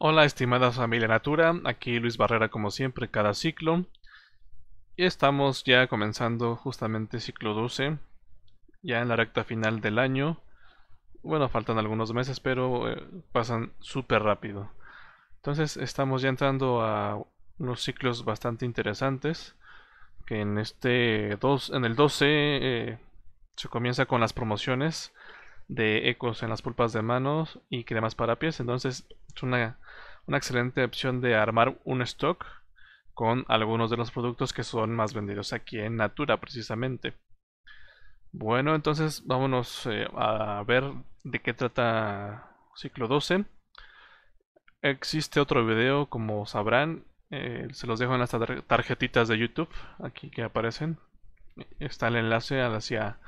Hola estimada familia Natura, aquí Luis Barrera como siempre cada ciclo y estamos ya comenzando justamente ciclo 12 ya en la recta final del año bueno faltan algunos meses pero eh, pasan súper rápido entonces estamos ya entrando a unos ciclos bastante interesantes que en este dos, en el 12 eh, se comienza con las promociones de ecos en las pulpas de manos y cremas para pies. Entonces es una, excelente opción de armar un stock con algunos de los productos que son más vendidos aquí en Natura precisamente. Bueno, entonces vámonos eh, a ver de qué trata ciclo 12. Existe otro video, como sabrán, eh, se los dejo en las tarjetitas de YouTube, aquí que aparecen. Está el enlace hacia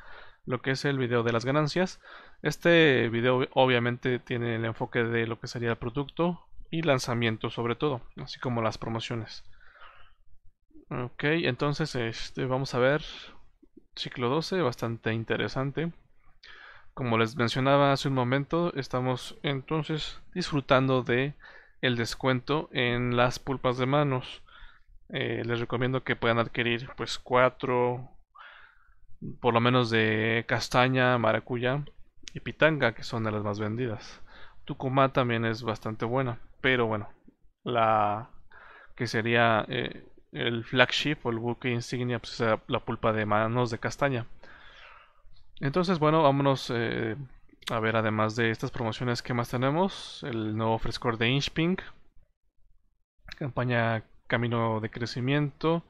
lo que es el video de las ganancias. Este video obviamente tiene el enfoque de lo que sería el producto y lanzamiento sobre todo, así como las promociones. Ok, entonces este, vamos a ver ciclo 12, bastante interesante. Como les mencionaba hace un momento, estamos entonces disfrutando de el descuento en las pulpas de manos. Eh, les recomiendo que puedan adquirir pues 4 por lo menos de castaña, maracuya y pitanga, que son de las más vendidas. Tucumá también es bastante buena, pero bueno, la que sería eh, el flagship o el buque insignia, pues es la pulpa de manos de castaña. Entonces, bueno, vámonos eh, a ver además de estas promociones que más tenemos, el nuevo frescor de Inchping, campaña Camino de Crecimiento,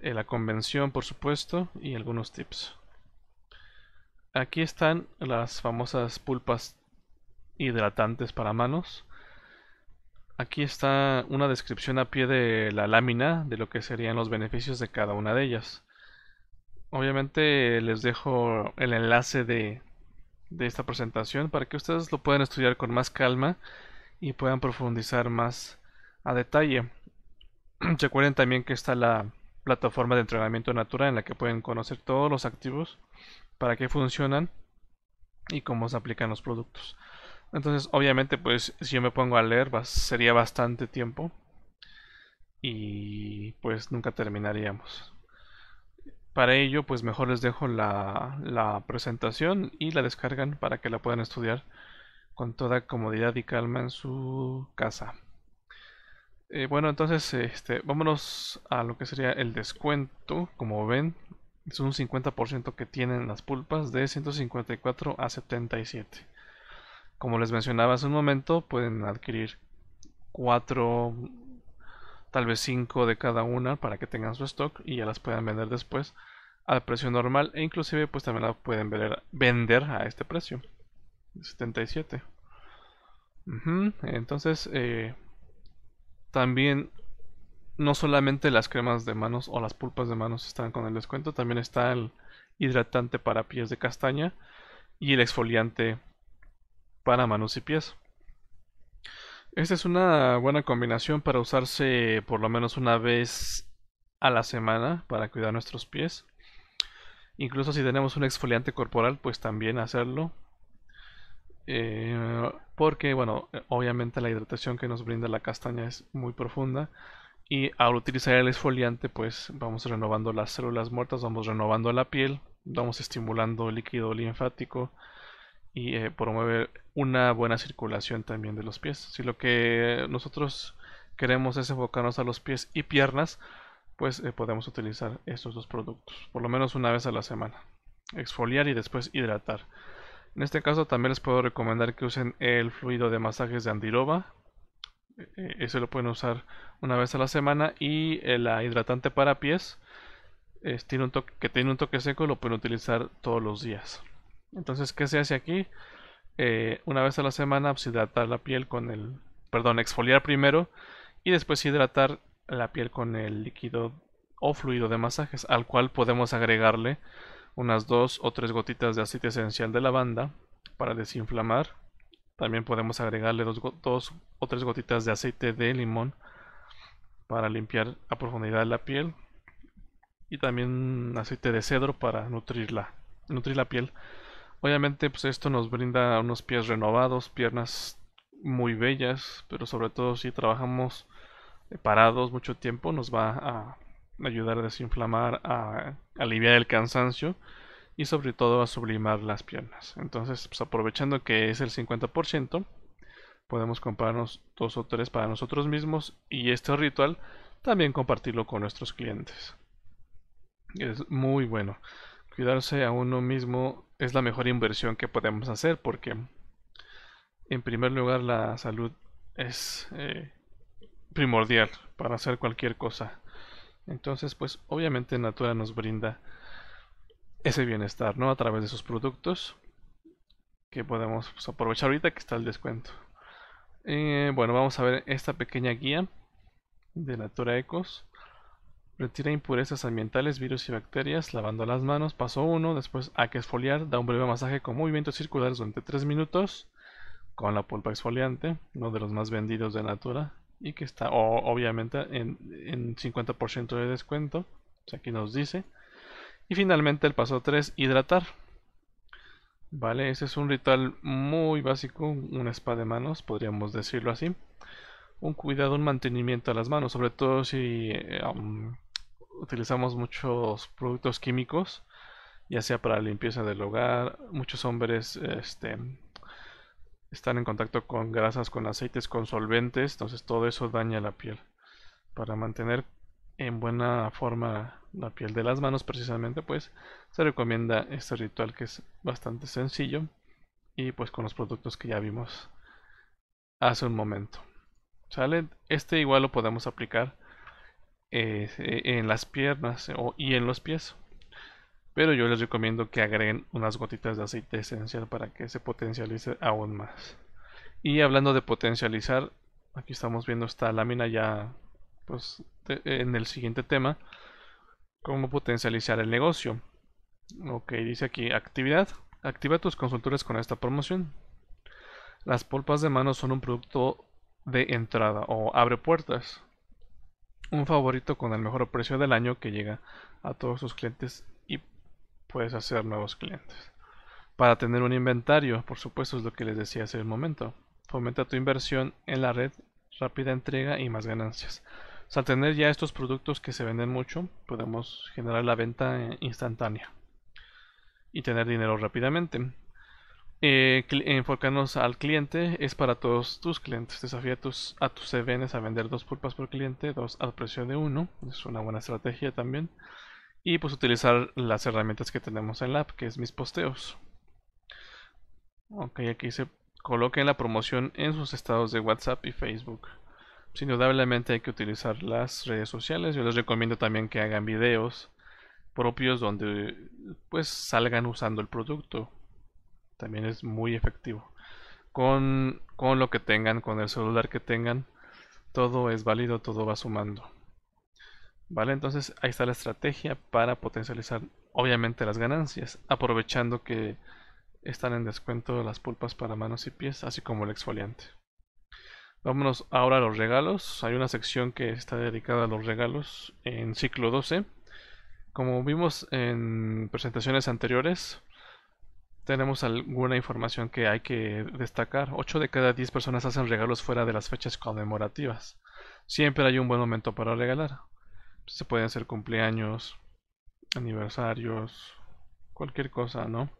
eh, la convención por supuesto y algunos tips. Aquí están las famosas pulpas hidratantes para manos. Aquí está una descripción a pie de la lámina de lo que serían los beneficios de cada una de ellas. Obviamente les dejo el enlace de, de esta presentación para que ustedes lo puedan estudiar con más calma y puedan profundizar más a detalle. Recuerden también que está la, plataforma de entrenamiento natural en la que pueden conocer todos los activos, para qué funcionan y cómo se aplican los productos. Entonces, obviamente, pues si yo me pongo a leer, sería bastante tiempo y pues nunca terminaríamos. Para ello, pues mejor les dejo la, la presentación y la descargan para que la puedan estudiar con toda comodidad y calma en su casa. Eh, bueno, entonces este, vámonos a lo que sería el descuento. Como ven, es un 50% que tienen las pulpas de 154 a 77. Como les mencionaba hace un momento, pueden adquirir 4, tal vez 5 de cada una para que tengan su stock y ya las puedan vender después al precio normal e inclusive pues también la pueden vender, a este precio 77 entonces eh, también no solamente las cremas de manos o las pulpas de manos están con el descuento, también está el hidratante para pies de castaña y el exfoliante para manos y pies. Esta es una buena combinación para usarse por lo menos una vez a la semana para cuidar nuestros pies. Incluso si tenemos un exfoliante corporal, pues también hacerlo. Eh, porque bueno, eh, obviamente la hidratación que nos brinda la castaña es muy profunda y al utilizar el exfoliante pues vamos renovando las células muertas, vamos renovando la piel, vamos estimulando el líquido linfático y eh, promueve una buena circulación también de los pies. Si lo que nosotros queremos es enfocarnos a los pies y piernas, pues eh, podemos utilizar estos dos productos, por lo menos una vez a la semana. Exfoliar y después hidratar. En este caso también les puedo recomendar que usen el fluido de masajes de Andiroba. E, e, ese lo pueden usar una vez a la semana. Y el hidratante para pies tiene un toque, que tiene un toque seco lo pueden utilizar todos los días. Entonces, ¿qué se hace aquí? Eh, una vez a la semana pues, hidratar la piel con el... Perdón, exfoliar primero y después hidratar la piel con el líquido o fluido de masajes al cual podemos agregarle unas dos o tres gotitas de aceite esencial de lavanda para desinflamar. También podemos agregarle dos, dos o tres gotitas de aceite de limón para limpiar a profundidad la piel. Y también aceite de cedro para nutrirla, nutrir la piel. Obviamente, pues esto nos brinda unos pies renovados, piernas muy bellas, pero sobre todo si trabajamos eh, parados mucho tiempo, nos va a ayudar a desinflamar, a, aliviar el cansancio y sobre todo a sublimar las piernas. Entonces, pues, aprovechando que es el 50%, podemos comprarnos dos o tres para nosotros mismos y este ritual también compartirlo con nuestros clientes. Es muy bueno. Cuidarse a uno mismo es la mejor inversión que podemos hacer porque, en primer lugar, la salud es eh, primordial para hacer cualquier cosa. Entonces, pues obviamente Natura nos brinda ese bienestar, ¿no? A través de sus productos que podemos pues, aprovechar ahorita que está el descuento. Eh, bueno, vamos a ver esta pequeña guía de Natura Ecos. Retira impurezas ambientales, virus y bacterias, lavando las manos, paso 1, después hay que exfoliar, da un breve masaje con movimientos circulares durante 3 minutos con la pulpa exfoliante, uno de los más vendidos de Natura y que está obviamente en, 50% de descuento. aquí nos dice. Y finalmente el paso 3, hidratar. Vale, Ese es un ritual muy básico, un spa de manos, podríamos decirlo así. Un cuidado, un mantenimiento a las manos, sobre todo si eh, utilizamos muchos productos químicos, ya sea para limpieza del hogar, muchos hombres este, están en contacto con grasas, con aceites, con solventes, entonces todo eso daña la piel. Para mantener en buena forma la piel de las manos precisamente, pues se recomienda este ritual que es bastante sencillo y pues con los productos que ya vimos hace un momento. ¿Sale? Este igual lo podemos aplicar eh, en las piernas eh, y en los pies pero yo les recomiendo que agreguen unas gotitas de aceite esencial para que se potencialice aún más. Y hablando de potencializar, aquí estamos viendo esta lámina ya pues, en el siguiente tema, cómo potencializar el negocio. Ok, dice aquí actividad. Activa tus consultores con esta promoción. Las polpas de mano son un producto de entrada o abre puertas. Un favorito con el mejor precio del año que llega a todos sus clientes puedes hacer nuevos clientes. Para tener un inventario, por supuesto, es lo que les decía hace un momento. Fomenta tu inversión en la red, rápida entrega y más ganancias. al tener ya estos productos que se venden mucho, podemos generar la venta eh, instantánea y tener dinero rápidamente. Eh, enfocarnos al cliente es para todos tus clientes. Desafía a tus, a tus a vender dos pulpas por cliente, dos al precio de uno. Es una buena estrategia también y pues utilizar las herramientas que tenemos en la app, que es mis posteos. Ok, aquí se coloquen la promoción en sus estados de WhatsApp y Facebook. sin indudablemente hay que utilizar las redes sociales. Yo les recomiendo también que hagan videos propios donde pues salgan usando el producto. También es muy efectivo. Con, con lo que tengan, con el celular que tengan, todo es válido, todo va sumando. ¿Vale? Entonces ahí está la estrategia para potencializar obviamente las ganancias, aprovechando que están en descuento las pulpas para manos y pies, así como el exfoliante. Vámonos ahora a los regalos. Hay una sección que está dedicada a los regalos en ciclo 12. Como vimos en presentaciones anteriores, tenemos alguna información que hay que destacar. 8 de cada 10 personas hacen regalos fuera de las fechas conmemorativas. Siempre hay un buen momento para regalar se pueden hacer cumpleaños, aniversarios, cualquier cosa, ¿no?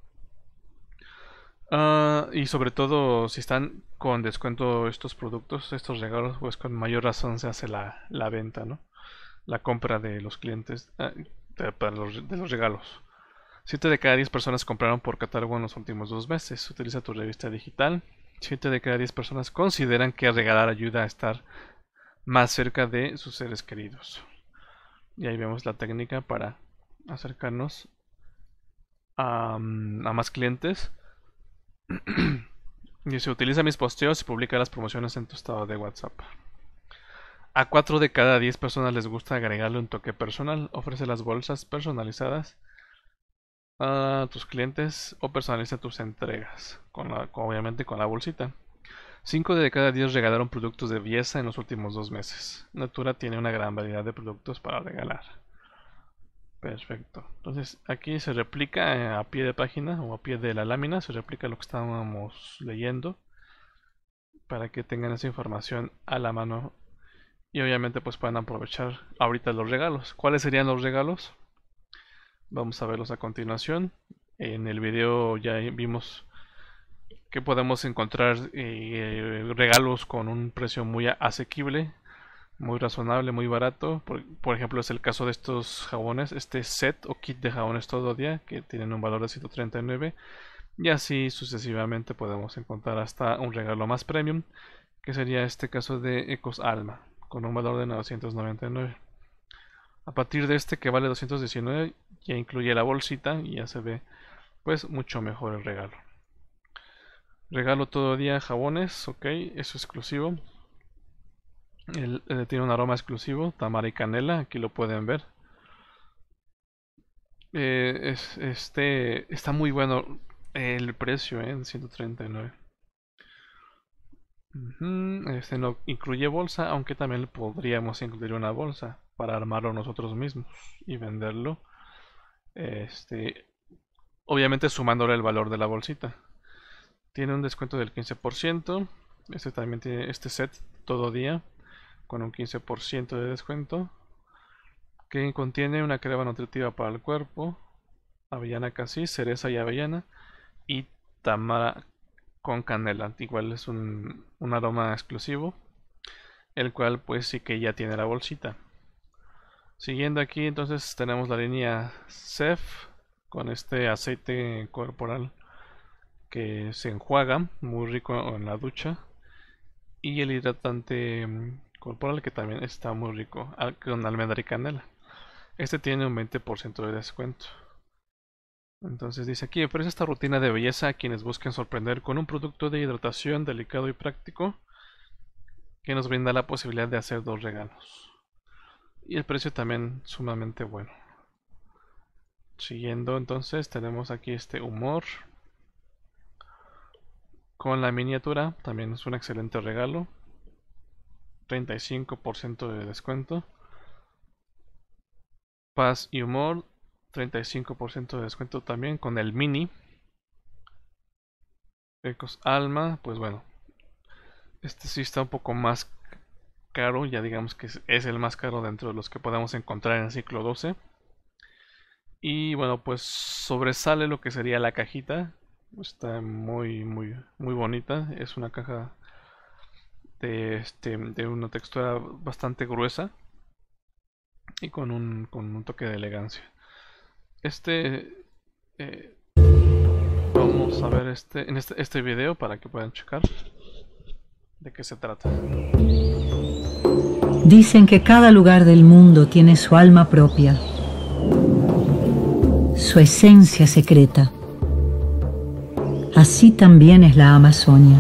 Ah, y sobre todo si están con descuento estos productos, estos regalos, pues con mayor razón se hace la, venta, ¿no? La compra de los clientes, ah, los, de los regalos. 7 de cada 10 personas compraron por catálogo en los últimos dos meses. Utiliza tu revista digital. 7 de cada 10 personas consideran que regalar ayuda a estar más cerca de sus seres queridos. Y ahí vemos la técnica para acercarnos a, mm, más clientes. y se utiliza mis posteos y publica las promociones en tu estado de WhatsApp. A 4 de cada 10 personas les gusta agregarle un toque personal. Ofrece las bolsas personalizadas a tus clientes o personaliza tus entregas. Con obviamente con la bolsita. 5 de cada 10 regalaron productos de belleza en los últimos dos meses. Natura tiene una gran variedad de productos para regalar. Perfecto. Entonces aquí se replica eh, a pie de página o a pie de la lámina, se replica lo que estábamos leyendo para que tengan esa información a la mano y obviamente pues puedan aprovechar ahorita los regalos. ¿Cuáles serían los regalos? Vamos a verlos a continuación. En el video ya vimos que podemos encontrar eh, regalos con un precio muy asequible, muy razonable, muy barato. Por, ejemplo, es el caso de estos jabones, este set o kit de jabones todo día, que tienen un valor de 139. Y así sucesivamente podemos encontrar hasta un regalo más premium, que sería este caso de Ecos Alma, con un valor de 999. A partir de este que vale 219, ya incluye la bolsita y ya se ve pues mucho mejor el regalo. Regalo todo día jabones, ok, eso exclusivo. Eh, tiene un aroma exclusivo, tamara y canela, aquí lo pueden ver. Eh, es, este está muy bueno el precio eh, en 139. este no incluye bolsa, aunque también podríamos incluir una bolsa para armarlo nosotros mismos y venderlo. Este, obviamente sumándole el valor de la bolsita. Tiene un descuento del 15%. Este también tiene este set todo día con un 15% de descuento. Que contiene una crema nutritiva para el cuerpo, avellana casi, cereza y avellana y tamara con canela. Igual es un, un aroma exclusivo, el cual pues sí que ya tiene la bolsita. Siguiendo aquí entonces tenemos la línea CEF con este aceite corporal que se enjuaga, muy rico en la ducha. Y el hidratante mm, corporal que también está muy rico, con almendra y canela. Este tiene un 20% de descuento. Entonces dice aquí, ofrece esta rutina de belleza a quienes busquen sorprender con un producto de hidratación delicado y práctico que nos brinda la posibilidad de hacer dos regalos. Y el precio también sumamente bueno. Siguiendo entonces tenemos aquí este humor, con la miniatura, también es un excelente regalo. 35% de descuento. Paz y humor, 35% de descuento también con el mini. Ecos Alma, pues bueno. Este sí está un poco más caro, ya digamos que es el más caro dentro de los que podemos encontrar en el ciclo 12. Y bueno, pues sobresale lo que sería la cajita, Está muy, muy, muy bonita. Es una caja de, este, de una textura bastante gruesa y con un, con un toque de elegancia. Este... Eh, vamos a ver este, en este, este video para que puedan checar de qué se trata. Dicen que cada lugar del mundo tiene su alma propia, su esencia secreta. Así también es la Amazonia.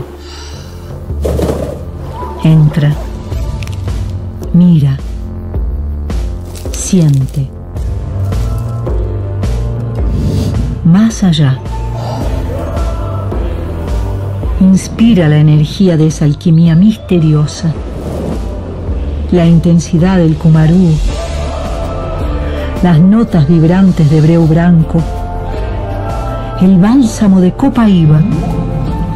Entra, mira, siente. Más allá. Inspira la energía de esa alquimia misteriosa, la intensidad del kumarú, las notas vibrantes de breu branco el bálsamo de Copaíba,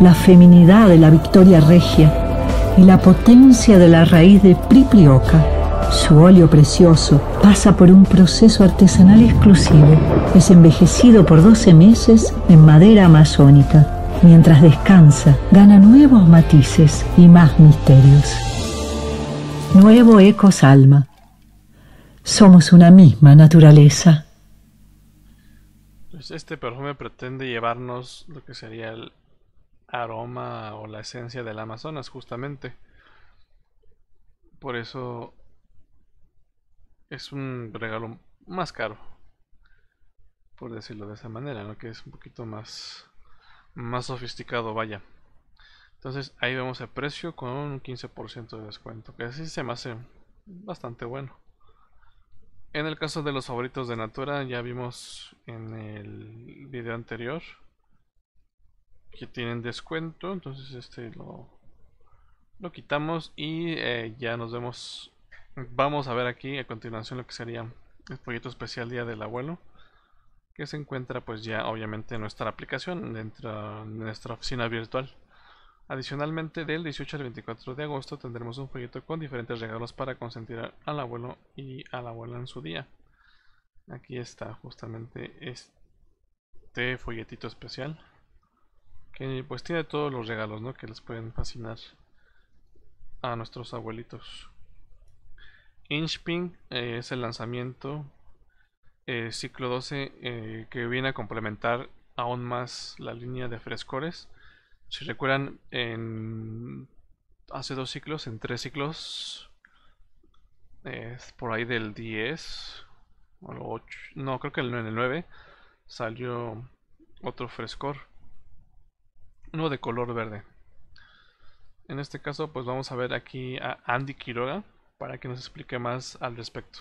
la feminidad de la victoria regia y la potencia de la raíz de Priplioca. Su óleo precioso pasa por un proceso artesanal exclusivo. Es envejecido por 12 meses en madera amazónica. Mientras descansa, gana nuevos matices y más misterios. Nuevo eco Alma. Somos una misma naturaleza. Pues, este perfume pretende llevarnos lo que sería el aroma o la esencia del Amazonas, justamente. Por eso es un regalo más caro, por decirlo de esa manera, que es un poquito más, más sofisticado, vaya. Entonces ahí vemos el precio con un 15% de descuento, que así se me hace bastante bueno. En el caso de los favoritos de Natura, ya vimos en el video anterior que tienen descuento, entonces este lo, quitamos y eh, ya nos vemos. Vamos a ver aquí a continuación lo que sería el proyecto especial Día del Abuelo, que se encuentra pues ya obviamente en nuestra aplicación, dentro de nuestra oficina virtual. Adicionalmente, del 18 al 24 de agosto tendremos un folleto con diferentes regalos para consentir al abuelo y a la abuela en su día. Aquí está justamente este folletito especial que pues tiene todos los regalos que les pueden fascinar a nuestros abuelitos. Inchping eh, es el lanzamiento eh, ciclo 12 eh, que viene a complementar aún más la línea de frescores si recuerdan, en hace dos ciclos, en tres ciclos, es por ahí del 10 o el 8, no, creo que en el 9 salió otro frescor, uno de color verde. En este caso, pues vamos a ver aquí a Andy Quiroga para que nos explique más al respecto.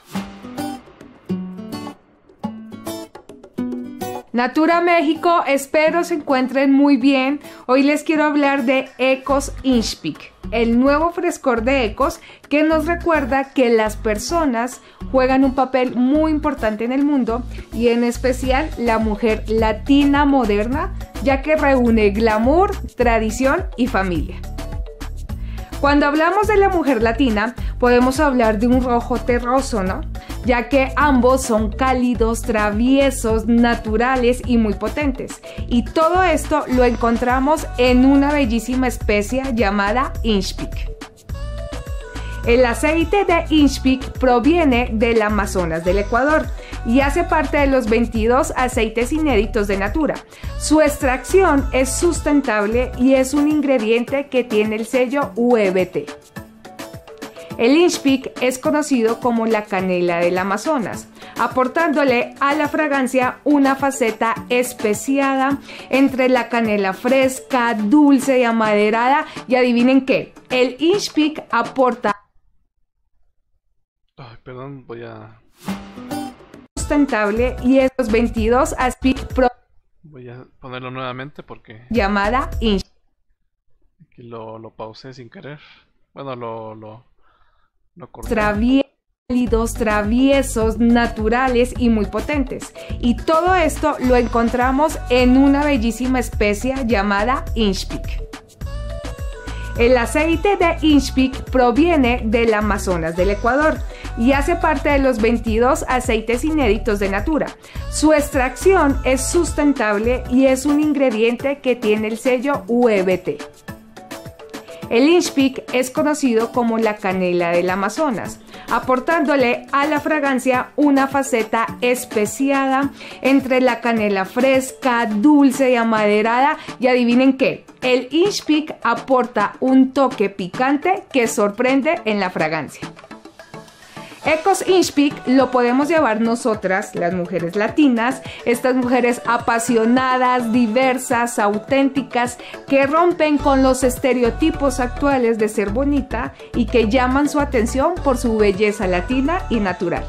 Natura México, espero se encuentren muy bien. Hoy les quiero hablar de Ecos Inspic, el nuevo frescor de Ecos que nos recuerda que las personas juegan un papel muy importante en el mundo y en especial la mujer latina moderna, ya que reúne glamour, tradición y familia. Cuando hablamos de la mujer latina, podemos hablar de un rojo terroso, ¿no? ya que ambos son cálidos, traviesos, naturales y muy potentes. Y todo esto lo encontramos en una bellísima especie llamada Inchpic. El aceite de Inchpic proviene del Amazonas del Ecuador y hace parte de los 22 aceites inéditos de Natura. Su extracción es sustentable y es un ingrediente que tiene el sello UEBT. El Inchpick es conocido como la canela del Amazonas, aportándole a la fragancia una faceta especiada entre la canela fresca, dulce y amaderada. Y adivinen qué, el Inchpick aporta... Ay, perdón, voy a... Sustentable y estos 22 aspic Pro... Voy a ponerlo nuevamente porque... Llamada Inchpick. Aquí lo, lo pausé sin querer. Bueno, lo, traviesos, naturales y muy potentes. Y todo esto lo encontramos en una bellísima especie llamada Inchpic. El aceite de Inchpic proviene del Amazonas del Ecuador y hace parte de los 22 aceites inéditos de Natura. Su extracción es sustentable y es un ingrediente que tiene el sello UBT. E el Inchpick es conocido como la canela del Amazonas, aportándole a la fragancia una faceta especiada entre la canela fresca, dulce y amaderada. Y adivinen qué, el Inchpick aporta un toque picante que sorprende en la fragancia. Ecos PIC lo podemos llevar nosotras, las mujeres latinas, estas mujeres apasionadas, diversas, auténticas, que rompen con los estereotipos actuales de ser bonita y que llaman su atención por su belleza latina y natural.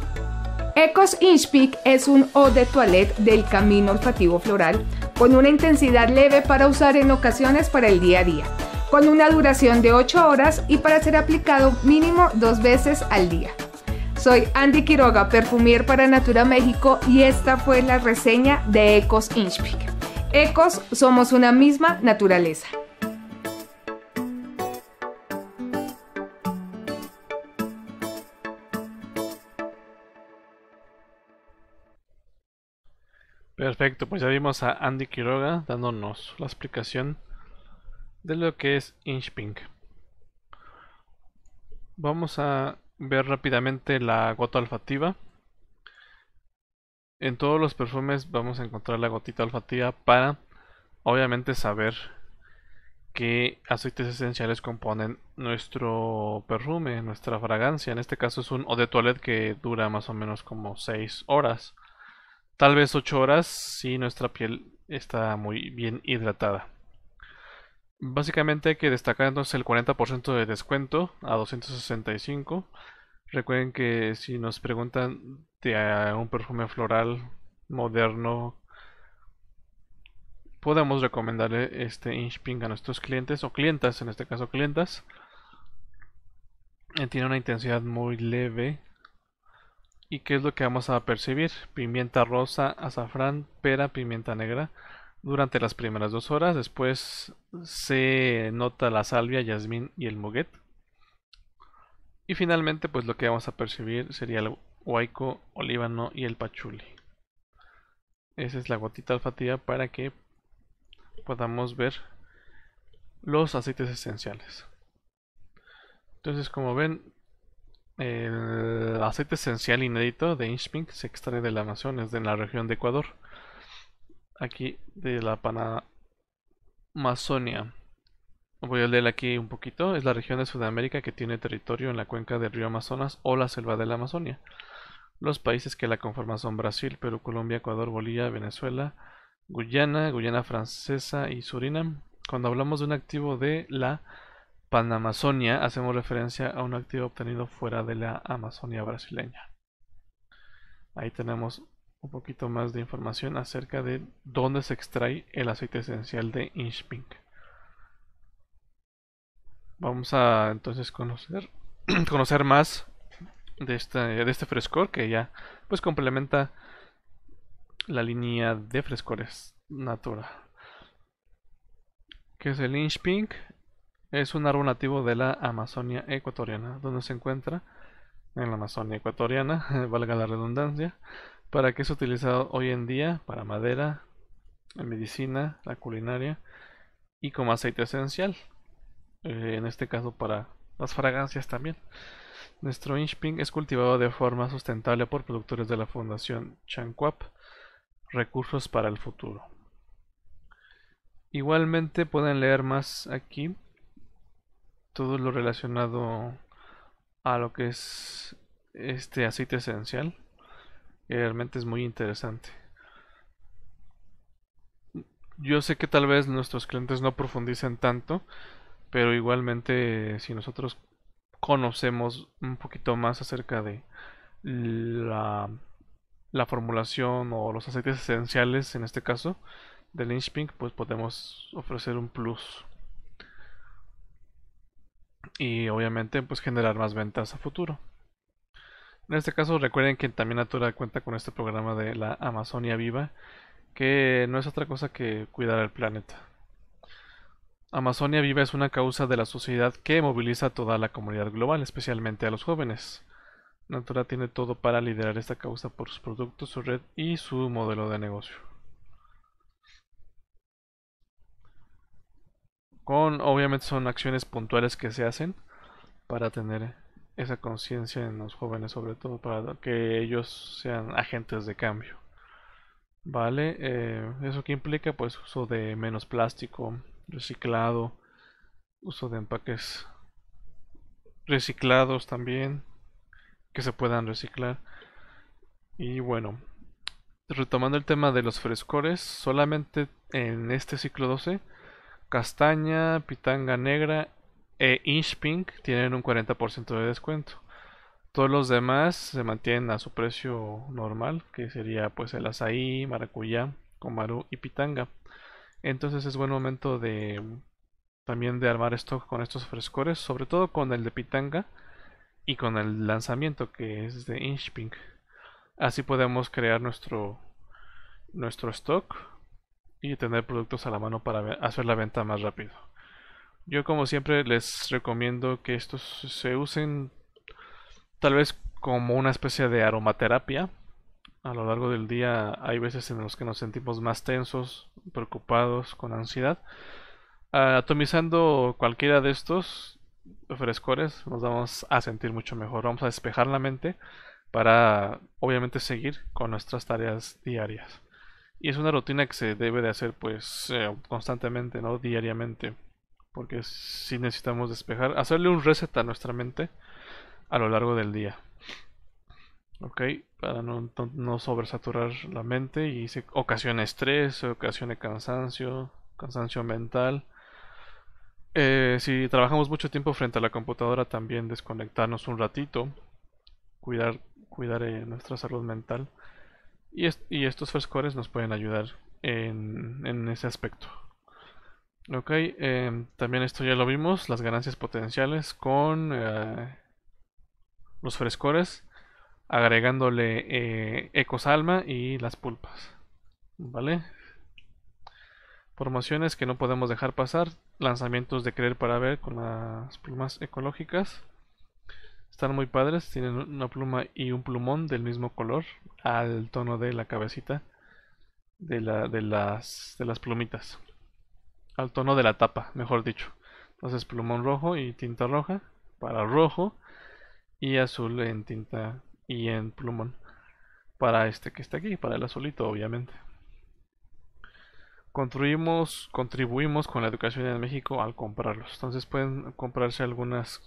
Ecos PIC es un eau de toilette del camino olfativo floral con una intensidad leve para usar en ocasiones para el día a día, con una duración de 8 horas y para ser aplicado mínimo dos veces al día. Soy Andy Quiroga, perfumier para Natura México y esta fue la reseña de Ecos Inchpink. Ecos somos una misma naturaleza. Perfecto, pues ya vimos a Andy Quiroga dándonos la explicación de lo que es Inchpink. Vamos a ver rápidamente la gota olfativa. En todos los perfumes vamos a encontrar la gotita olfativa para obviamente saber qué aceites esenciales componen nuestro perfume, nuestra fragancia. En este caso es un eau de toilette que dura más o menos como 6 horas. Tal vez 8 horas si nuestra piel está muy bien hidratada. Básicamente hay que destacar entonces el 40% de descuento a 265. Recuerden que si nos preguntan de eh, un perfume floral moderno, podemos recomendarle este Inchping a nuestros clientes o clientas, en este caso clientas. Eh, tiene una intensidad muy leve. ¿Y qué es lo que vamos a percibir? Pimienta rosa, azafrán, pera, pimienta negra durante las primeras dos horas. Después se nota la salvia, yasmín y el muguet. Y finalmente, pues lo que vamos a percibir sería el huaico, olíbano y el pachuli. Esa es la gotita olfativa para que podamos ver los aceites esenciales. Entonces, como ven, el aceite esencial inédito de Inchpink se extrae de la Amazonas, de la región de Ecuador aquí de la Panamazonia. Voy a leer aquí un poquito. Es la región de Sudamérica que tiene territorio en la cuenca del río Amazonas o la selva de la Amazonia. Los países que la conforman son Brasil, Perú, Colombia, Ecuador, Bolivia, Venezuela, Guyana, Guyana Francesa y Surinam. Cuando hablamos de un activo de la Panamazonia, hacemos referencia a un activo obtenido fuera de la Amazonia brasileña. Ahí tenemos un poquito más de información acerca de dónde se extrae el aceite esencial de Inchpink. Vamos a entonces conocer, conocer más de este, de este frescor que ya pues complementa la línea de frescores Natura. Que es el Inchpink, es un árbol nativo de la Amazonia ecuatoriana, donde se encuentra en la Amazonia ecuatoriana, valga la redundancia, para que es utilizado hoy en día para madera, la medicina, la culinaria y como aceite esencial. Eh, en este caso para las fragancias también. Nuestro Inchping es cultivado de forma sustentable por productores de la Fundación Chanquap Recursos para el futuro. Igualmente pueden leer más aquí todo lo relacionado a lo que es este aceite esencial realmente es muy interesante. Yo sé que tal vez nuestros clientes no profundicen tanto, pero igualmente si nosotros conocemos un poquito más acerca de la, formulación o los aceites esenciales, en este caso, del Inchpink, pues podemos ofrecer un plus. Y obviamente pues generar más ventas a futuro. En este caso recuerden que también Natura cuenta con este programa de la Amazonia Viva, que no es otra cosa que cuidar al planeta. Amazonia Viva es una causa de la sociedad que moviliza a toda la comunidad global, especialmente a los jóvenes. Natura tiene todo para liderar esta causa por sus productos, su red y su modelo de negocio. Con obviamente son acciones puntuales que se hacen para tener esa conciencia en los jóvenes, sobre todo para que ellos sean agentes de cambio. ¿Vale? Eh, ¿Eso que implica? Pues uso de menos plástico, reciclado, uso de empaques reciclados también, que se puedan reciclar. Y bueno, retomando el tema de los frescores, solamente en este ciclo 12, castaña, pitanga negra e Inchpink tienen un 40% de descuento. Todos los demás se mantienen a su precio normal, que sería pues el azaí, maracuyá, comaru y pitanga. Entonces es buen momento de también de armar stock con estos frescores, sobre todo con el de pitanga y con el lanzamiento que es de Inchpink. Así podemos crear nuestro nuestro stock y tener productos a la mano para hacer la venta más rápido. Yo como siempre les recomiendo que estos se usen tal vez como una especie de aromaterapia. A lo largo del día hay veces en los que nos sentimos más tensos, preocupados, con ansiedad. Ah, atomizando cualquiera de estos frescores nos vamos a sentir mucho mejor, vamos a despejar la mente para obviamente seguir con nuestras tareas diarias. Y es una rutina que se debe de hacer pues eh, constantemente, ¿no? Diariamente porque si necesitamos despejar, hacerle un reset a nuestra mente a lo largo del día. Ok, para no, sobresaturar la mente y se ocasione estrés, ocasione cansancio, cansancio mental. Eh, si trabajamos mucho tiempo frente a la computadora, también desconectarnos un ratito, cuidar, cuidar eh, nuestra salud mental. Y, estos frescores nos pueden ayudar en ese aspecto. Ok, em, también esto ya lo vimos, las ganancias potenciales con eh, los frescores, agregándole eh, y las pulpas. ¿Vale? Formaciones que no podemos dejar pasar, lanzamientos de creer para ver con las plumas ecológicas. Están muy padres, tienen una pluma y un plumón del mismo color al tono de la cabecita de, las, de las plumitas al tono de la tapa, mejor dicho. Entonces plumón rojo y tinta roja para rojo y azul en tinta y en plumón para este que está aquí, para el azulito obviamente. Construimos, contribuimos con la educación en México al comprarlos. Entonces pueden comprarse algunas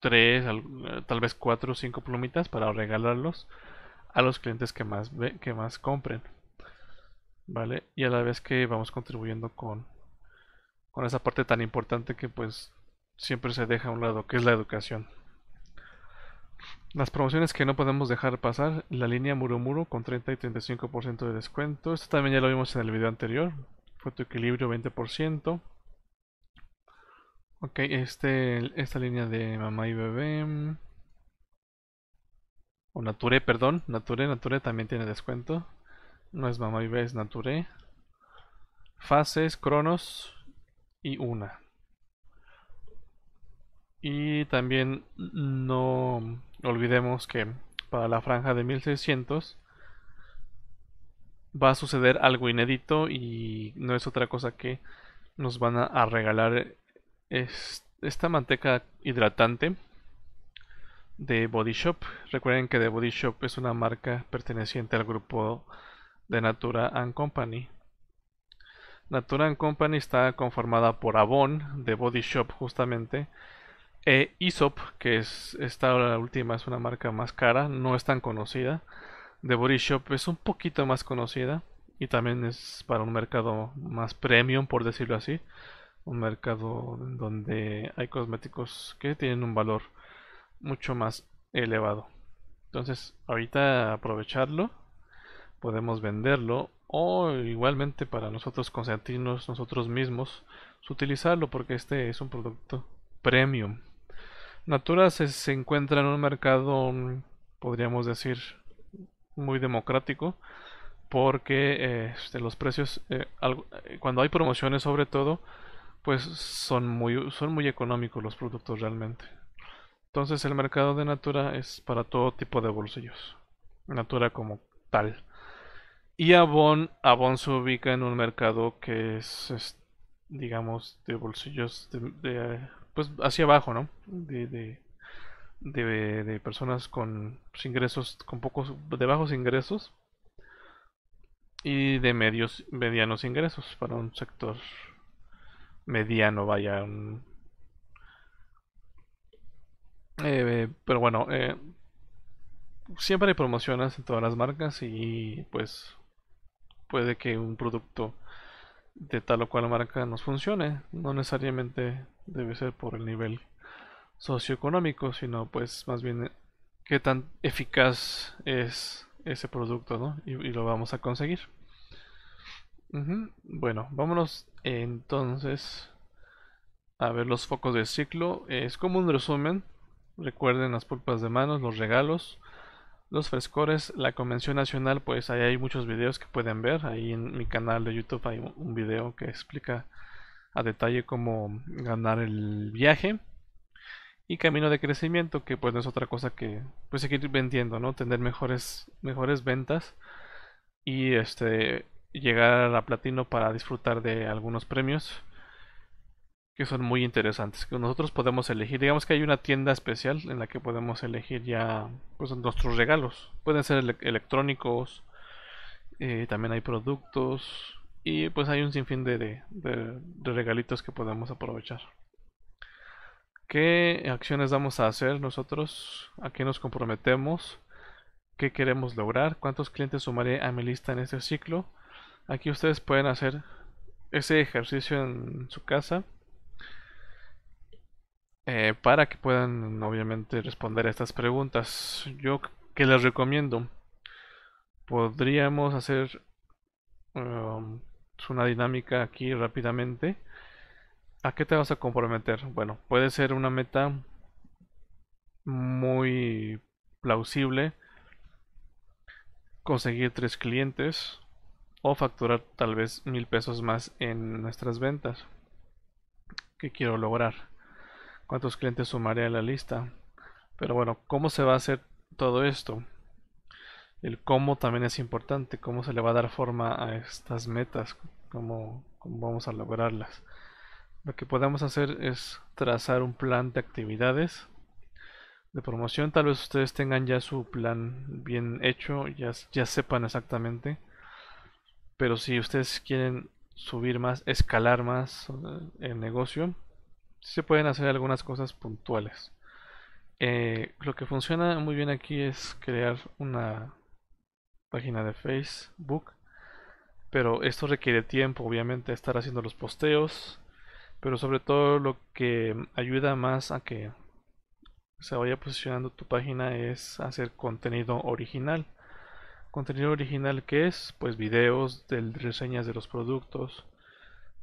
tres, eh, tal vez cuatro o cinco plumitas para regalarlos a los clientes que más, que más compren. ¿vale? Y a la vez que vamos contribuyendo con, con esa parte tan importante que pues siempre se deja a un lado, que es la educación. Las promociones que no podemos dejar pasar, la línea Muro Muro con 30 y 35% de descuento. Esto también ya lo vimos en el video anterior. Fotoequilibrio equilibrio 20%. Ok, este, esta línea de mamá y bebé. O Nature, perdón. Nature, Nature también tiene descuento. No es mamá y ves Nature. Fases, Cronos y Una. Y también no olvidemos que para la franja de 1600 va a suceder algo inédito y no es otra cosa que nos van a, regalar esta manteca hidratante de Body Shop. Recuerden que de Body Shop es una marca perteneciente al grupo de Natura Company. Natura Company está conformada por Avon, de Body Shop justamente, e Aesop, que es esta la última, es una marca más cara, no es tan conocida. De Body Shop es un poquito más conocida y también es para un mercado más premium, por decirlo así. Un mercado donde hay cosméticos que tienen un valor mucho más elevado. Entonces, ahorita aprovecharlo podemos venderlo o igualmente para nosotros consentirnos nosotros mismos utilizarlo porque este es un producto premium. Natura se, encuentra en un mercado podríamos decir muy democrático porque este, los precios eh, eh, cuando hay promociones sobre todo pues son muy son muy económicos los productos realmente entonces el mercado de Natura es para todo tipo de bolsillos Natura como tal y Avon, se ubica en un mercado que es, digamos, de bolsillos, de, pues hacia abajo, ¿no? De, de, personas con ingresos, con pocos, de bajos ingresos y de medios, medianos ingresos para un sector mediano, vaya. Eh, pero bueno, eh, siempre hay promociones en todas las marcas y pues puede que un producto de tal o cual marca nos funcione. No necesariamente debe ser por el nivel socioeconómico, sino pues más bien eh, qué tan eficaz es ese producto, ¿no? Y, lo vamos a conseguir. Bueno, vámonos entonces a ver los focos del ciclo. Es como un resumen. Recuerden las pulpas de manos, los regalos, los frescores, la convención nacional, pues ahí hay muchos videos que pueden ver. Ahí en mi canal de YouTube hay un video que explica a detalle cómo ganar el viaje. Y camino de crecimiento, que pues no es otra cosa que pues seguir vendiendo, ¿no? Tener mejores, mejores ventas y este llegar a platino para disfrutar de algunos premios que son muy interesantes, que nosotros podemos elegir. Digamos que hay una tienda especial en la que podemos elegir ya pues, nuestros regalos. Pueden ser electrónicos, eh, también hay productos y pues hay un sinfín de, de, regalitos que podemos aprovechar. ¿Qué acciones vamos a hacer nosotros? ¿A qué nos comprometemos? ¿Qué queremos lograr? ¿Cuántos clientes sumaré a mi lista en este ciclo? Aquí ustedes pueden hacer ese ejercicio en su casa eh, para que puedan obviamente responder a estas preguntas. Yo que les recomiendo, podríamos hacer um, una dinámica aquí rápidamente. ¿A qué te vas a comprometer? Bueno, puede ser una meta muy plausible, conseguir tres clientes o facturar tal vez mil pesos más en nuestras ventas que quiero lograr cuántos clientes sumaré a la lista. Pero bueno, ¿cómo se va a hacer todo esto? El cómo también es importante, cómo se le va a dar forma a estas metas, cómo, vamos a lograrlas. Lo que podemos hacer es trazar un plan de actividades de promoción. Tal vez ustedes tengan ya su plan bien hecho, ya, ya sepan exactamente. Pero si ustedes quieren subir más, escalar más eh, el negocio, se pueden hacer algunas cosas puntuales. Eh, lo que funciona muy bien aquí es crear una página de Facebook, pero esto requiere tiempo, obviamente, estar haciendo los posteos, pero sobre todo lo que ayuda más a que se vaya posicionando tu página es hacer contenido original. Contenido original que es, pues videos de reseñas de los productos,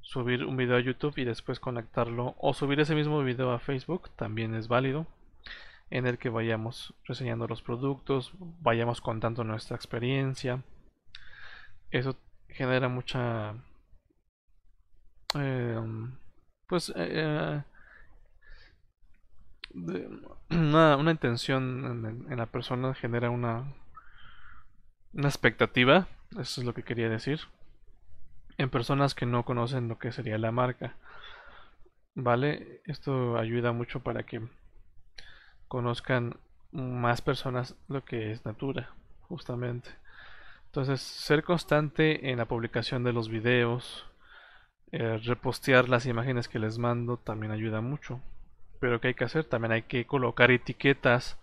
subir un video a YouTube y después conectarlo o subir ese mismo video a Facebook también es válido en el que vayamos reseñando los productos, vayamos contando nuestra experiencia. Eso genera mucha em, pues eh, eh, una, intención en, la persona genera una una expectativa, eso es lo que quería decir en personas que no conocen lo que sería la marca. ¿Vale? Esto ayuda mucho para que conozcan más personas lo que es Natura, justamente. Entonces, ser constante en la publicación de los videos, eh, repostear las imágenes que les mando también ayuda mucho. Pero ¿qué hay que hacer? También hay que colocar etiquetas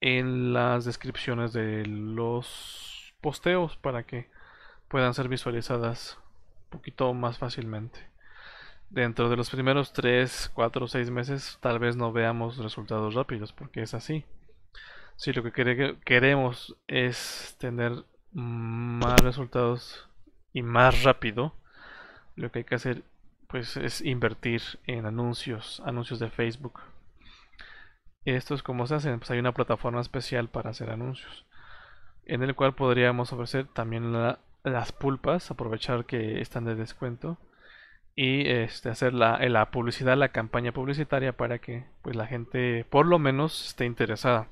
en las descripciones de los posteos para que puedan ser visualizadas un poquito más fácilmente. Dentro de los primeros 3, 4, 6 meses tal vez no veamos resultados rápidos porque es así. Si lo que queremos es tener más resultados y más rápido, lo que hay que hacer pues es invertir en anuncios, anuncios de Facebook. Esto es como se hace. pues hay una plataforma especial para hacer anuncios, en el cual podríamos ofrecer también la las pulpas, aprovechar que están de descuento y este, hacer la, eh, la, publicidad, la campaña publicitaria para que pues, la gente por lo menos esté interesada.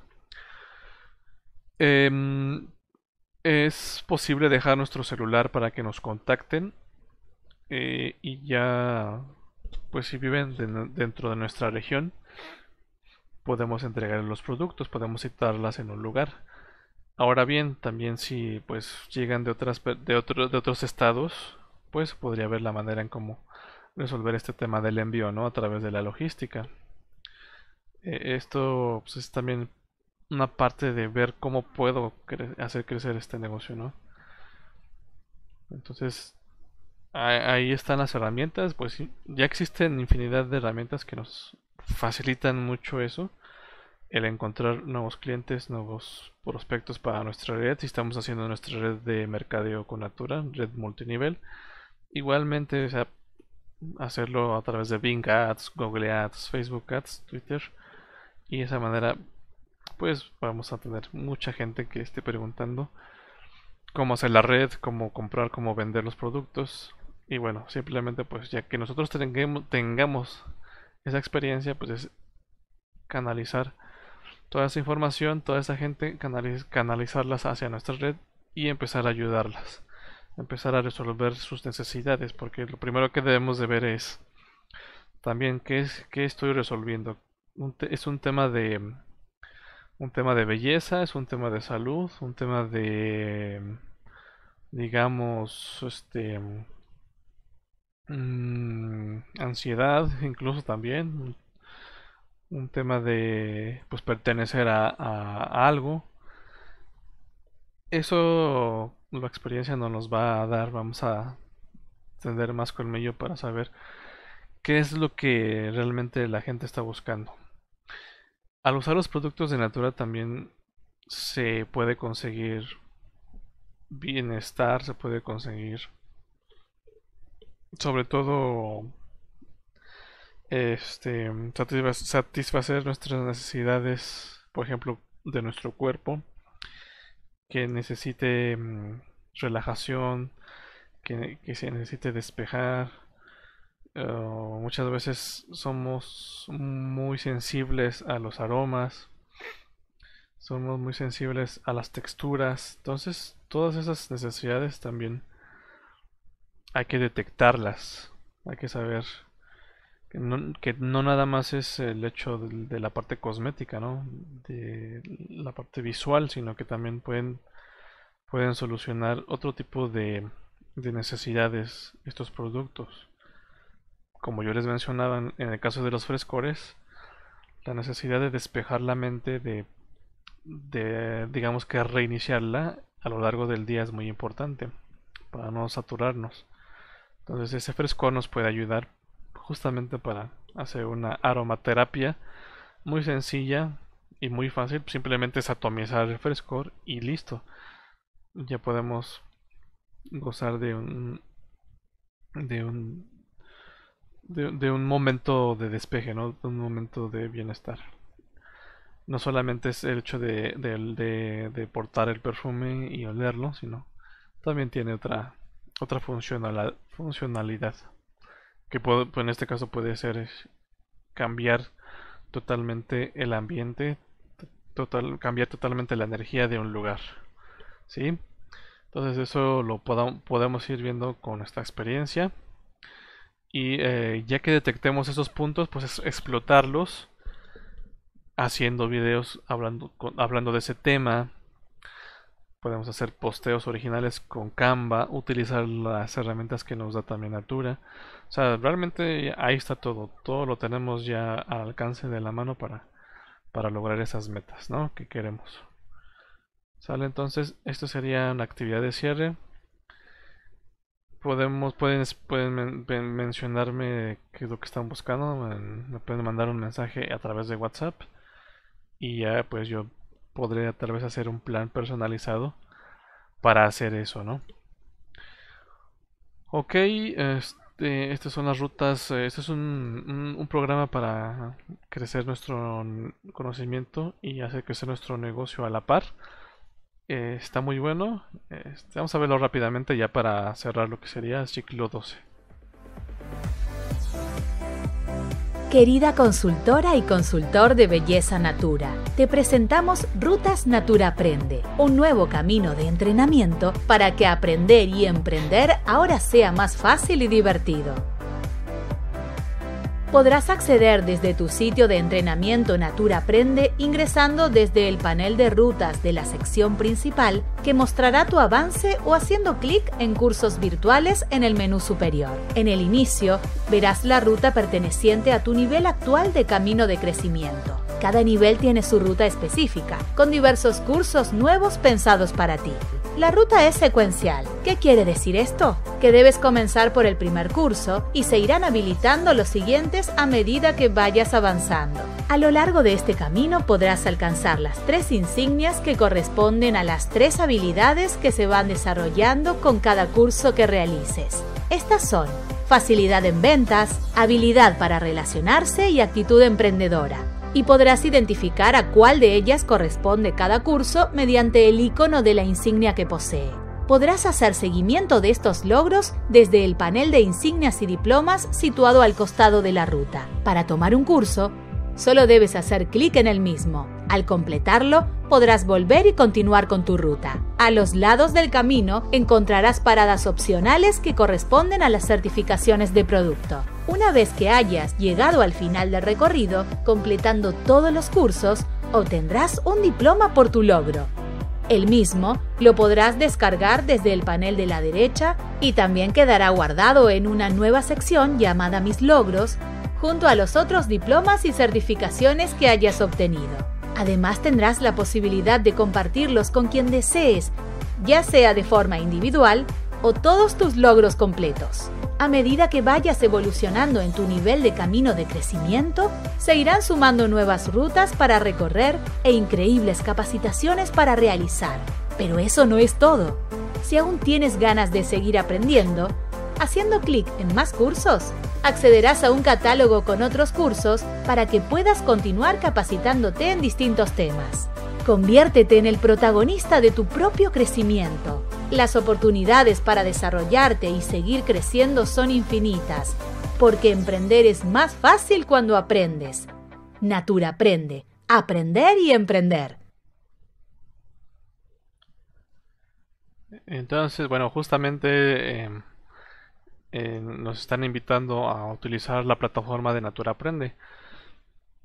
Em, es posible dejar nuestro celular para que nos contacten eh, y ya, pues si viven dentro de nuestra región, podemos entregar los productos, podemos citarlas en un lugar. Ahora bien, también si pues llegan de otras de otros de otros estados, pues podría ver la manera en cómo resolver este tema del envío, ¿no? A través de la logística. E-, esto pues, es también una parte de ver cómo puedo hacer crecer este negocio, ¿no? Entonces, ahí están las herramientas, pues ya existen infinidad de herramientas que nos facilitan mucho eso el encontrar nuevos clientes, nuevos prospectos para nuestra red. Si estamos haciendo nuestra red de mercadeo con Natura, red multinivel, igualmente hacerlo a través de Bing Ads, Google Ads, Facebook Ads, Twitter. Y esa manera, pues vamos a tener mucha gente que esté preguntando cómo hacer la red, cómo comprar, cómo vender los productos. Y bueno, simplemente pues ya que nosotros tengamos, tengamos esa experiencia, pues es canalizar toda esa información, toda esa gente, canalizarlas hacia nuestra red y empezar a ayudarlas, empezar a resolver sus necesidades, porque lo primero que debemos de ver es también qué es qué estoy resolviendo. es un tema de un tema de belleza, es un tema de salud, un tema de digamos este mm, ansiedad incluso también un tema de pues pertenecer a, algo. Eso pues, la experiencia no nos va a dar, vamos a tender más colmillo para saber qué es lo que realmente la gente está buscando. Al usar los productos de Natura también se puede conseguir bienestar, se puede conseguir sobre todo este, satisfacer nuestras necesidades, por ejemplo, de nuestro cuerpo, que necesite mm, relajación, que, se necesite despejar. Uh, muchas veces somos muy sensibles a los aromas, somos muy sensibles a las texturas, entonces todas esas necesidades también hay que detectarlas, hay que saber que no, nada más es el hecho de, la parte cosmética, ¿no? De la parte visual, sino que también pueden, pueden solucionar otro tipo de, necesidades estos productos. Como yo les mencionaba en el caso de los frescores, la necesidad de despejar la mente, de, de digamos que reiniciarla a lo largo del día es muy importante para no saturarnos. Entonces ese frescor nos puede ayudar justamente para hacer una aromaterapia muy sencilla y muy fácil. Simplemente es atomizar el frescor y listo. Ya podemos gozar de un de un de, un momento de despeje, De un momento de bienestar. No solamente es el hecho de, portar el perfume y olerlo, sino también tiene otra otra funcionalidad que puedo, pues, en este caso puede ser cambiar totalmente el ambiente, total, cambiar totalmente la energía de un lugar. ¿sí? Entonces eso lo podamos podemos ir viendo con esta experiencia. Y eh, ya que detectemos esos puntos, pues explotarlos haciendo videos hablando, hablando de ese tema, podemos hacer posteos originales con Canva, utilizar las herramientas que nos da también Altura. O sea, realmente ahí está todo, todo lo tenemos ya al alcance de la mano para, para lograr esas metas ¿no? que queremos. Sale entonces, esto sería una actividad de cierre. Podemos, pueden, pueden mencionarme qué es lo que están buscando, me pueden mandar un mensaje a través de WhatsApp y ya pues yo podría tal vez hacer un plan personalizado para hacer eso, ¿no? Ok, este, estas son las rutas, eh, este es un, programa para crecer nuestro conocimiento y hacer crecer nuestro negocio a la par. Eh, está muy bueno. Este, vamos a verlo rápidamente ya para cerrar lo que sería el ciclo 12. Querida consultora y consultor de belleza natura, te presentamos Rutas Natura Aprende, un nuevo camino de entrenamiento para que aprender y emprender ahora sea más fácil y divertido podrás acceder desde tu sitio de entrenamiento Natura Aprende ingresando desde el panel de rutas de la sección principal que mostrará tu avance o haciendo clic en cursos virtuales en el menú superior. En el inicio verás la ruta perteneciente a tu nivel actual de camino de crecimiento. Cada nivel tiene su ruta específica, con diversos cursos nuevos pensados para ti. La ruta es secuencial. ¿Qué quiere decir esto? Que debes comenzar por el primer curso y se irán habilitando los siguientes a medida que vayas avanzando. A lo largo de este camino podrás alcanzar las tres insignias que corresponden a las tres habilidades que se van desarrollando con cada curso que realices. Estas son facilidad en ventas, habilidad para relacionarse y actitud emprendedora y podrás identificar a cuál de ellas corresponde cada curso mediante el icono de la insignia que posee. Podrás hacer seguimiento de estos logros desde el panel de insignias y diplomas situado al costado de la ruta. Para tomar un curso, solo debes hacer clic en el mismo. Al completarlo, podrás volver y continuar con tu ruta. A los lados del camino encontrarás paradas opcionales que corresponden a las certificaciones de producto. Una vez que hayas llegado al final del recorrido, completando todos los cursos, obtendrás un diploma por tu logro. El mismo lo podrás descargar desde el panel de la derecha y también quedará guardado en una nueva sección llamada Mis logros, junto a los otros diplomas y certificaciones que hayas obtenido. Además tendrás la posibilidad de compartirlos con quien desees, ya sea de forma individual o todos tus logros completos. A medida que vayas evolucionando en tu nivel de camino de crecimiento, se irán sumando nuevas rutas para recorrer e increíbles capacitaciones para realizar. Pero eso no es todo. Si aún tienes ganas de seguir aprendiendo, Haciendo clic en Más cursos, accederás a un catálogo con otros cursos para que puedas continuar capacitándote en distintos temas. Conviértete en el protagonista de tu propio crecimiento. Las oportunidades para desarrollarte y seguir creciendo son infinitas, porque emprender es más fácil cuando aprendes. Natura aprende, aprender y emprender. Entonces, bueno, justamente em, eh, nos están invitando a utilizar la plataforma de Natura Aprende.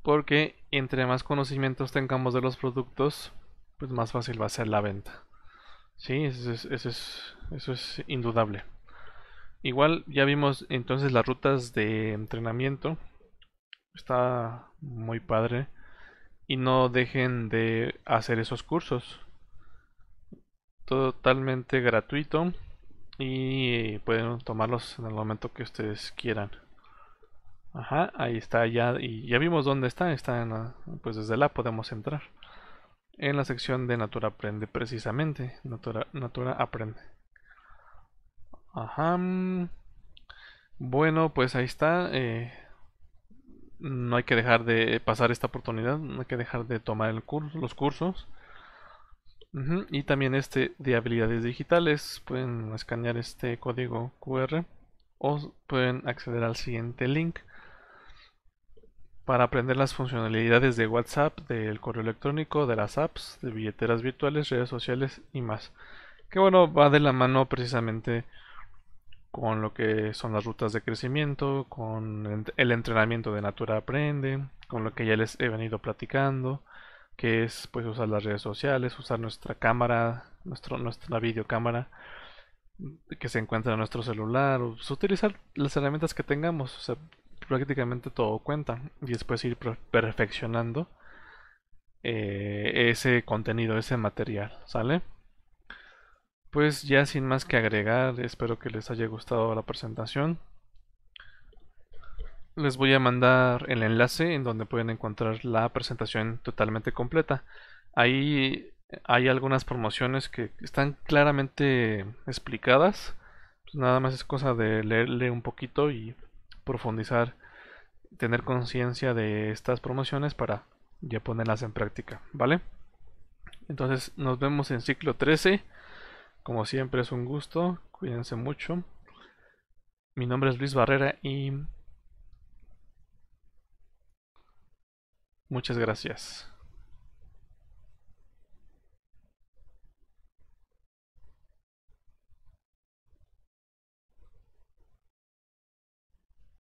Porque entre más conocimientos tengamos de los productos, pues más fácil va a ser la venta. Sí, eso es, eso es indudable. Igual ya vimos entonces las rutas de entrenamiento. Está muy padre. Y no dejen de hacer esos cursos. Totalmente gratuito y pueden tomarlos en el momento que ustedes quieran. Ajá, ahí está ya y ya vimos dónde está, está pues desde la podemos entrar en la sección de Natura aprende precisamente, Natura, Natura aprende. Ajá. Mm, bueno, pues ahí está. Eh, no hay que dejar de pasar esta oportunidad, no hay que dejar de tomar el curso, los cursos. Y también este de habilidades digitales. Pueden escanear este código QR o pueden acceder al siguiente link para aprender las funcionalidades de WhatsApp, del correo electrónico, de las apps, de billeteras virtuales, redes sociales y más. Que bueno, va de la mano precisamente con lo que son las rutas de crecimiento, con el entrenamiento de Natura Aprende, con lo que ya les he venido platicando, que es pues usar las redes sociales, usar nuestra cámara, nuestra videocámara que se encuentra en nuestro celular, pues, utilizar las herramientas que tengamos, prácticamente todo cuenta, y después ir perfeccionando eh, ese contenido, ese material, ¿sale? Pues ya sin más que agregar, espero que les haya gustado la presentación les voy a mandar el enlace en donde pueden encontrar la presentación totalmente completa. Ahí hay algunas promociones que están claramente explicadas. Pues nada más es cosa de leerle un poquito y profundizar, tener conciencia de estas promociones para ya ponerlas en práctica, ¿vale? Entonces nos vemos en ciclo 13. Como siempre es un gusto, cuídense mucho. Mi nombre es Luis Barrera y Muchas gracias.